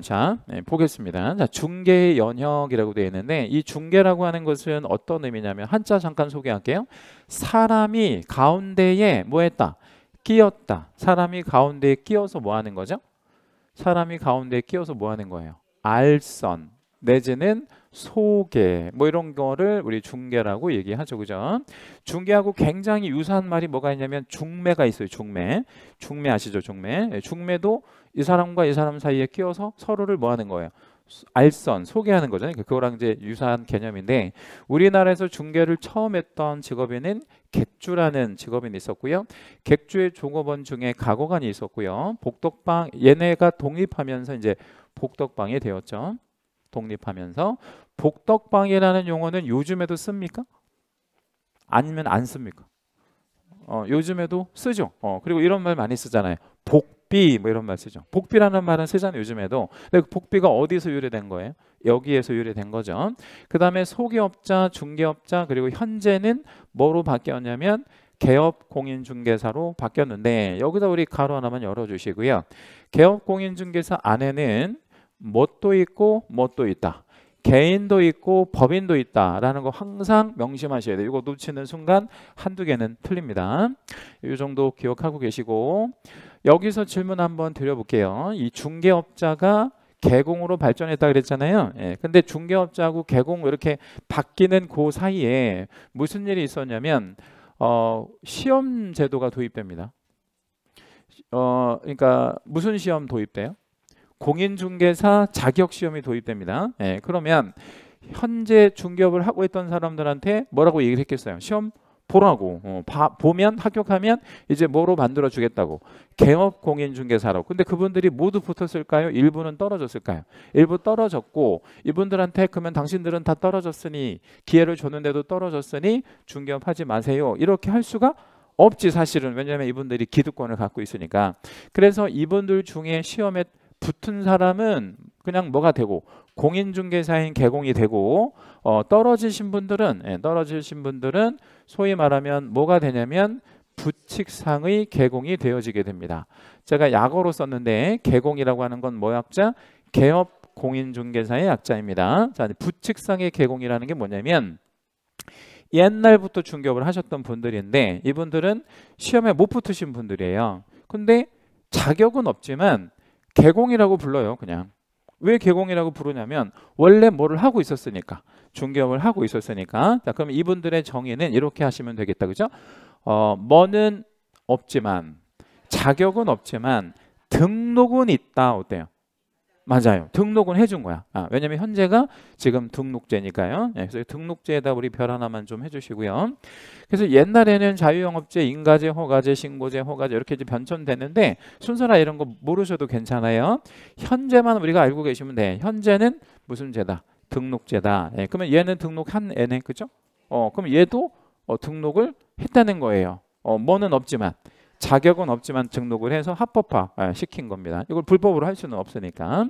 자, 네, 예, 보겠습니다. 자, 중개 연혁이라고 되어 있는데 이중계라고 하는 것은 어떤 의미냐면 한자 잠깐 소개할게요. 사람이 가운데에 뭐 했다? 끼었다. 사람이 가운데에 끼어서 뭐 하는 거죠? 사람이 가운데에 끼어서 뭐 하는 거예요? 알선 내지는 소개 뭐 이런 거를 우리 중계라고 얘기하죠 그죠 중계하고 굉장히 유사한 말이 뭐가 있냐면 중매가 있어요 중매 중매 아시죠 중매 예, 중매도 이 사람과 이 사람 사이에 끼어서 서로를 뭐 하는 거예요 알선 소개하는 거잖아요 그러니까 그거랑 이제 유사한 개념인데 우리나라에서 중계를 처음 했던 직업에는 객주라는 직업이 있었고요. 객주의 종업원 중에 가거관이 있었고요. 복덕방 얘네가 독립하면서 이제 복덕방이 되었죠. 독립하면서 복덕방이라는 용어는 요즘에도 씁니까? 아니면 안 씁니까? 어, 요즘에도 쓰죠. 어, 그리고 이런 말 많이 쓰잖아요. 복비 뭐 이런 말 쓰죠. 복비라는 말은 쓰잖아요. 요즘에도. 근데 그 복비가 어디서 유래된 거예요? 여기에서 유래된 거죠. 그 다음에 소기업자, 중개업자 그리고 현재는 뭐로 바뀌었냐면 개업 공인중개사로 바뀌었는데 여기서 우리 가로 하나만 열어주시고요. 개업 공인중개사 안에는 못도 있고 못도 있다. 개인도 있고 법인도 있다라는 거 항상 명심하셔야 돼요. 이거 놓치는 순간 한두 개는 틀립니다. 이 정도 기억하고 계시고 여기서 질문 한번 드려볼게요. 이 중개업자가 개공으로 발전했다 그랬잖아요. 예, 근데 중개업자하고 개공 이렇게 바뀌는 그 사이에 무슨 일이 있었냐면 어, 시험 제도가 도입됩니다. 어, 그러니까 무슨 시험 도입돼요? 공인중개사 자격시험이 도입됩니다. 예, 그러면 현재 중개업을 하고 있던 사람들한테 뭐라고 얘기를 했겠어요? 시험 보라고 어, 바, 보면 합격하면 이제 뭐로 만들어 주겠다고 개업 공인중개사로 근데 그분들이 모두 붙었을까요 일부는 떨어졌을까요 일부 떨어졌고 이분들한테 그러면 당신들은 다 떨어졌으니 기회를 줬는데도 떨어졌으니 중개업 하지 마세요 이렇게 할 수가 없지 사실은 왜냐하면 이분들이 기득권을 갖고 있으니까 그래서 이분들 중에 시험에 붙은 사람은 그냥 뭐가 되고 공인중개사인 개공이 되고 어, 떨어지신 분들은 예, 떨어지신 분들은 소위 말하면 뭐가 되냐면 부칙상의 개공이 되어지게 됩니다. 제가 약어로 썼는데 개공이라고 하는 건 뭐 약자? 개업 공인중개사의 약자입니다. 자, 부칙상의 개공이라는 게 뭐냐면 옛날부터 중개업을 하셨던 분들인데 이분들은 시험에 못 붙으신 분들이에요. 근데 자격은 없지만 개공이라고 불러요 그냥 왜 개공이라고 부르냐면 원래 뭐를 하고 있었으니까 중개업을 하고 있었으니까 자 그럼 이분들의 정의는 이렇게 하시면 되겠다 그죠 어 뭐는 없지만 자격은 없지만 등록은 있다 어때요 맞아요. 등록은 해준 거야. 아, 왜냐면 현재가 지금 등록제니까요. 네, 그래서 등록제에다 우리 별 하나만 좀 해주시고요. 그래서 옛날에는 자유영업제, 인가제, 허가제, 신고제, 허가제 이렇게 이제 변천되는데 순서나 이런 거 모르셔도 괜찮아요. 현재만 우리가 알고 계시면 돼. 현재는 무슨 제다? 등록제다. 네, 그러면 얘는 등록한 애네, 그죠? 어, 그럼 얘도 어, 등록을 했다는 거예요. 어, 뭐는 없지만. 자격은 없지만 등록을 해서 합법화 예, 시킨 겁니다. 이걸 불법으로 할 수는 없으니까.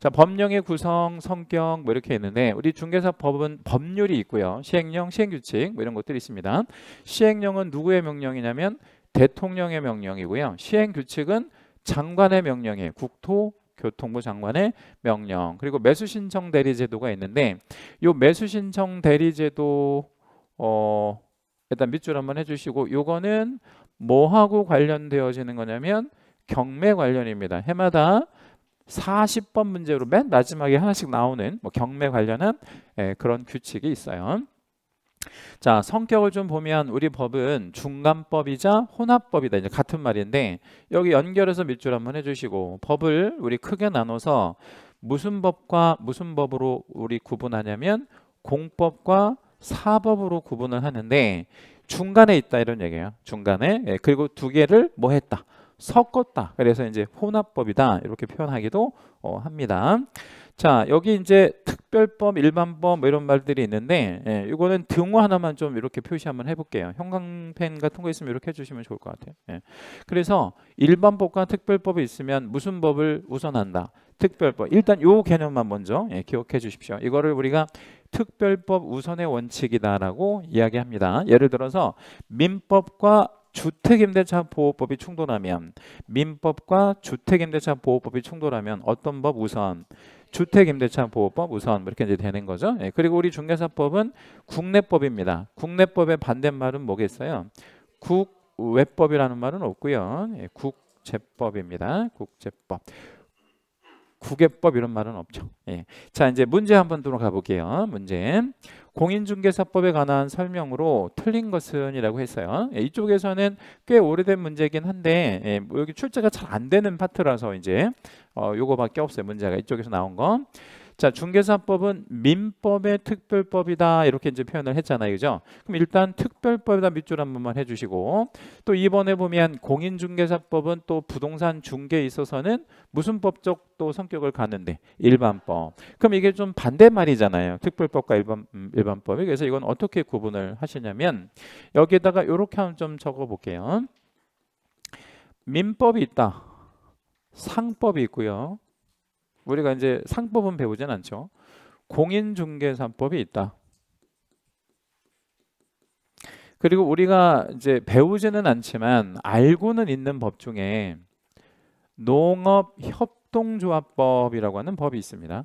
자, 법령의 구성, 성격 뭐 이렇게 있는데 우리 중개사 법은 법률이 있고요. 시행령, 시행규칙 뭐 이런 것들이 있습니다. 시행령은 누구의 명령이냐면 대통령의 명령이고요. 시행규칙은 장관의 명령이에요. 국토 교통부 장관의 명령 그리고 매수 신청 대리 제도가 있는데 이 매수 신청 대리 제도 어 일단 밑줄 한번 해주시고 요거는 뭐하고 관련되어지는 거냐면 경매 관련입니다. 해마다 40번 문제로 맨 마지막에 하나씩 나오는 뭐 경매 관련한 예, 그런 규칙이 있어요. 자 성격을 좀 보면 우리 법은 중간법이자 혼합법이다 이제 같은 말인데 여기 연결해서 밑줄 한번 해주시고 법을 우리 크게 나눠서 무슨 법과 무슨 법으로 우리 구분하냐면 공법과 사법으로 구분을 하는데 중간에 있다 이런 얘기예요. 중간에 예, 그리고 두 개를 뭐 했다 섞었다. 그래서 이제 혼합법이다 이렇게 표현하기도 어, 합니다. 자 여기 이제 특별법, 일반법 뭐 이런 말들이 있는데 예, 이거는 등호 하나만 좀 이렇게 표시 한번 해볼게요. 형광펜 같은 거 있으면 이렇게 해주시면 좋을 것 같아요. 예. 그래서 일반법과 특별법이 있으면 무슨 법을 우선한다. 특별법. 일단 요 개념만 먼저 예, 기억해 주십시오. 이거를 우리가 특별법 우선의 원칙이다라고 이야기합니다. 예를 들어서 민법과 주택임대차보호법이 충돌하면 민법과 주택임대차보호법이 충돌하면 어떤 법 우선 주택임대차보호법 우선 뭐 이렇게 이제 되는 거죠. 예, 그리고 우리 중개사법은 국내법입니다. 국내법의 반대말은 뭐겠어요? 국외법이라는 말은 없고요. 예, 국제법입니다. 국제법. 국외법 이런 말은 없죠. 예. 자 이제 문제 한번 들어가 볼게요. 문제 공인중개사법에 관한 설명으로 틀린 것은이라고 했어요. 예, 이쪽에서는 꽤 오래된 문제긴 한데 예, 뭐 여기 출제가 잘 안 되는 파트라서 이제 어, 요거밖에 없어요. 문제가 이쪽에서 나온 거. 자, 중개사법은 민법의 특별법이다 이렇게 이제 표현을 했잖아요. 그죠? 그럼 일단 특별법이다 밑줄 한 번만 해 주시고 또 이번에 보면 공인중개사법은 또 부동산 중개에 있어서는 무슨 법적 또 성격을 갖는데 일반법. 그럼 이게 좀 반대말이잖아요. 특별법과 일반 음, 일반법이. 그래서 이건 어떻게 구분을 하시냐면 여기에다가 이렇게 한번 좀 적어 볼게요. 민법이 있다. 상법이 있고요. 우리가 이제 상법은 배우진 않죠. 공인중개사법이 있다. 그리고 우리가 이제 배우지는 않지만 알고는 있는 법 중에 농업협동조합법이라고 하는 법이 있습니다.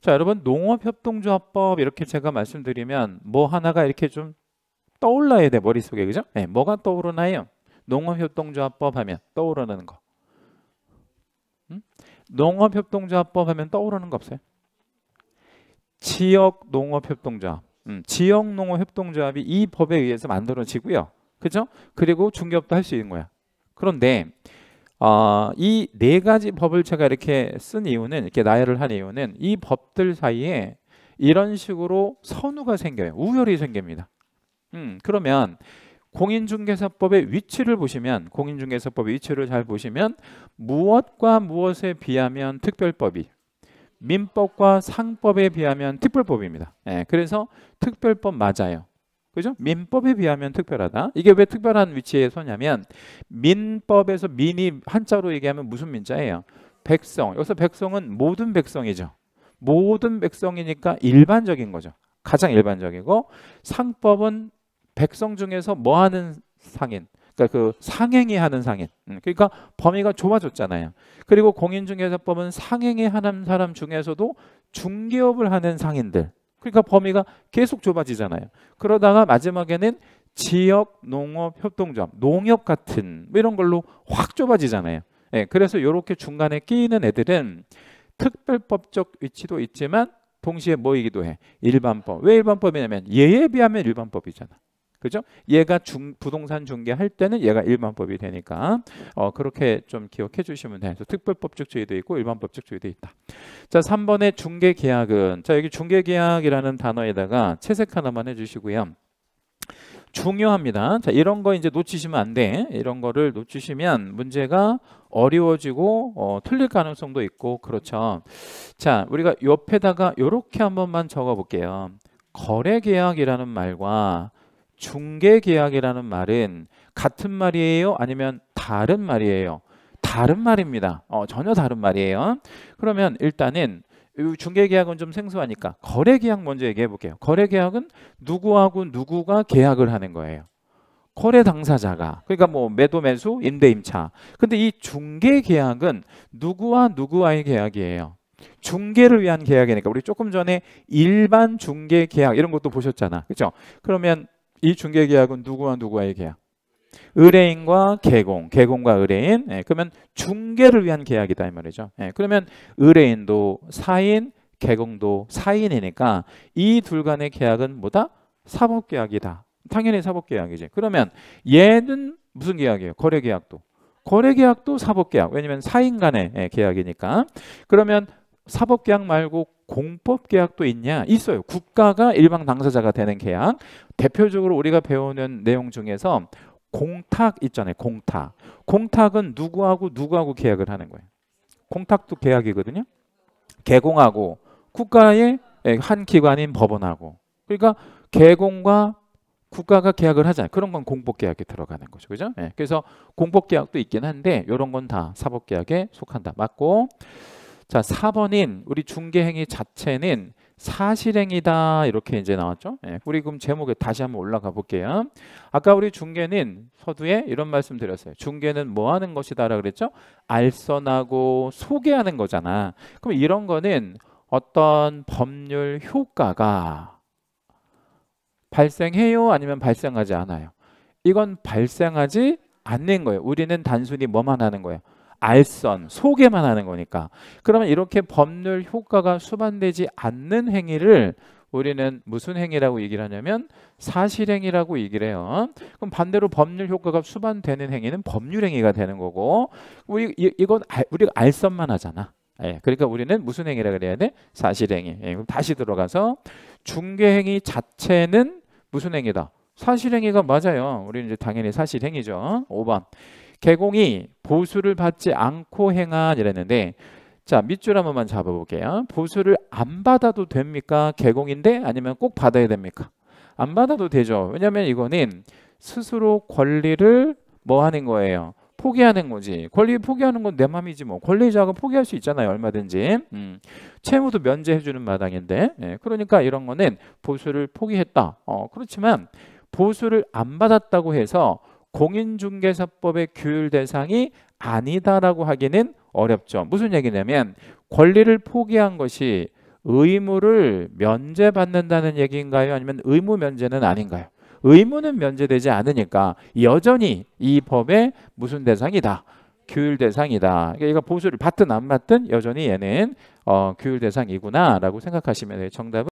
자, 여러분 농업협동조합법 이렇게 제가 말씀드리면 뭐 하나가 이렇게 좀 떠올라야 돼 머릿속에 그죠? 네, 뭐가 떠오르나요? 농업협동조합법 하면 떠오르는 거. 농업협동조합법 하면 떠오르는 거 없어요? 지역 농업협동조합, 음, 지역 농업협동조합이 이 법에 의해서 만들어지고요. 그죠? 그리고 중개업도 할 수 있는 거야. 그런데 어, 이네 가지 법을 제가 이렇게 쓴 이유는 이렇게 나열을 한 이유는 이 법들 사이에 이런 식으로 선우가 생겨요. 우열이 생깁니다. 음, 그러면 공인중개사법의 위치를 보시면 공인중개사법의 위치를 잘 보시면 무엇과 무엇에 비하면 특별법이 민법과 상법에 비하면 특별법입니다. 예, 그래서 특별법 맞아요. 그죠? 민법에 비하면 특별하다. 이게 왜 특별한 위치에 서냐면 민법에서 민이 한자로 얘기하면 무슨 민자예요? 백성. 여기서 백성은 모든 백성이죠. 모든 백성이니까 일반적인 거죠. 가장 일반적이고 상법은 백성 중에서 뭐 하는 상인 그러니까 그 상행이 하는 상인 음, 그러니까 범위가 좁아졌잖아요. 그리고 공인중개사법은 상행이 하는 사람 중에서도 중개업을 하는 상인들 그러니까 범위가 계속 좁아지잖아요. 그러다가 마지막에는 지역 농업 협동조합, 농협 같은 뭐 이런 걸로 확 좁아지잖아요. 예, 그래서 이렇게 중간에 끼이는 애들은 특별법적 위치도 있지만 동시에 뭐이기도 해. 일반법. 왜 일반법이냐면 예에 비하면 일반법이잖아. 그죠? 얘가 중, 부동산 중개할 때는 얘가 일반법이 되니까 어, 그렇게 좀 기억해 주시면 돼요. 특별법적주의도 있고 일반법적주의도 있다. 자, 3번의 중개계약은 자 여기 중개계약이라는 단어에다가 채색 하나만 해주시고요. 중요합니다. 자, 이런 거 이제 놓치시면 안 돼. 이런 거를 놓치시면 문제가 어려워지고 어, 틀릴 가능성도 있고 그렇죠. 자, 우리가 옆에다가 이렇게 한번만 적어 볼게요. 거래계약이라는 말과 중개 계약이라는 말은 같은 말이에요? 아니면 다른 말이에요? 다른 말입니다. 어, 전혀 다른 말이에요. 그러면 일단은 중개계약은 좀 생소하니까 거래계약 먼저 얘기해 볼게요. 거래계약은 누구하고 누구가 계약을 하는 거예요. 거래 당사자가 그러니까 뭐 매도 매수 임대 임차 근데 이 중개 계약은 누구와 누구와의 계약이에요 중개를 위한 계약이니까 우리 조금 전에 일반 중개 계약 이런 것도 보셨잖아 그죠 그러면 이 중개 계약은 누구와 누구와의 계약? 의뢰인과 개공, 개공과 의뢰인. 예, 그러면 중개를 위한 계약이다 이 말이죠. 예, 그러면 의뢰인도 사인, 개공도 사인이니까 이 둘 간의 계약은 뭐다? 사법계약이다. 당연히 사법계약이지. 그러면 얘는 무슨 계약이에요? 거래계약도. 거래계약도 사법계약. 왜냐면 사인 간의 예, 계약이니까. 그러면 사법계약 말고 공법 계약도 있냐? 있어요. 국가가 일방 당사자가 되는 계약. 대표적으로 우리가 배우는 내용 중에서 공탁 있잖아요. 공탁. 공탁은 누구하고 누구하고 계약을 하는 거예요. 공탁도 계약이거든요. 개공하고 국가의 예, 한 기관인 법원하고. 그러니까 개공과 국가가 계약을 하잖아요. 그런 건 공법계약에 들어가는 거죠. 그죠? 네. 그래서 공법계약도 있긴 한데 이런 건 다 사법계약에 속한다. 맞고 자, 4번인 우리 중개행위 자체는 사실행위다 이렇게 이제 나왔죠. 예, 우리 그럼 제목에 다시 한번 올라가 볼게요. 아까 우리 중개는 서두에 이런 말씀 드렸어요. 중개는 뭐 하는 것이다라 그랬죠? 알선하고 소개하는 거잖아. 그럼 이런 거는 어떤 법률 효과가 발생해요 아니면 발생하지 않아요? 이건 발생하지 않는 거예요. 우리는 단순히 뭐만 하는 거예요? 알선, 소개만 하는 거니까. 그러면 이렇게 법률 효과가 수반되지 않는 행위를 우리는 무슨 행위라고 얘기를 하냐면 사실행위라고 얘기를 해요. 그럼 반대로 법률 효과가 수반되는 행위는 법률행위가 되는 거고 우리 이건 알, 우리가 알선만 하잖아. 예, 그러니까 우리는 무슨 행위라 그래야 돼? 사실행위. 예, 그럼 다시 들어가서 중개행위 자체는 무슨 행위다? 사실행위가 맞아요. 우리는 이제 당연히 사실행위죠. 5번. 개공이 보수를 받지 않고 행한 이랬는데 자 밑줄 한 번만 잡아볼게요. 보수를 안 받아도 됩니까? 개공인데 아니면 꼭 받아야 됩니까? 안 받아도 되죠. 왜냐하면 이거는 스스로 권리를 뭐 하는 거예요? 포기하는 거지. 권리 포기하는 건 내 맘이지 뭐. 권리자가 포기할 수 있잖아요. 얼마든지. 음. 채무도 면제해주는 마당인데. 예, 그러니까 이런 거는 보수를 포기했다. 어, 그렇지만 보수를 안 받았다고 해서 공인중개사법의 규율 대상이 아니다라고 하기는 어렵죠. 무슨 얘기냐면 권리를 포기한 것이 의무를 면제받는다는 얘기인가요? 아니면 의무 면제는 아닌가요? 의무는 면제되지 않으니까 여전히 이 법의 무슨 대상이다. 규율 대상이다. 그러니까 얘가 보수를 받든 안 받든 여전히 얘는 어, 규율 대상이구나라고 생각하시면 정답은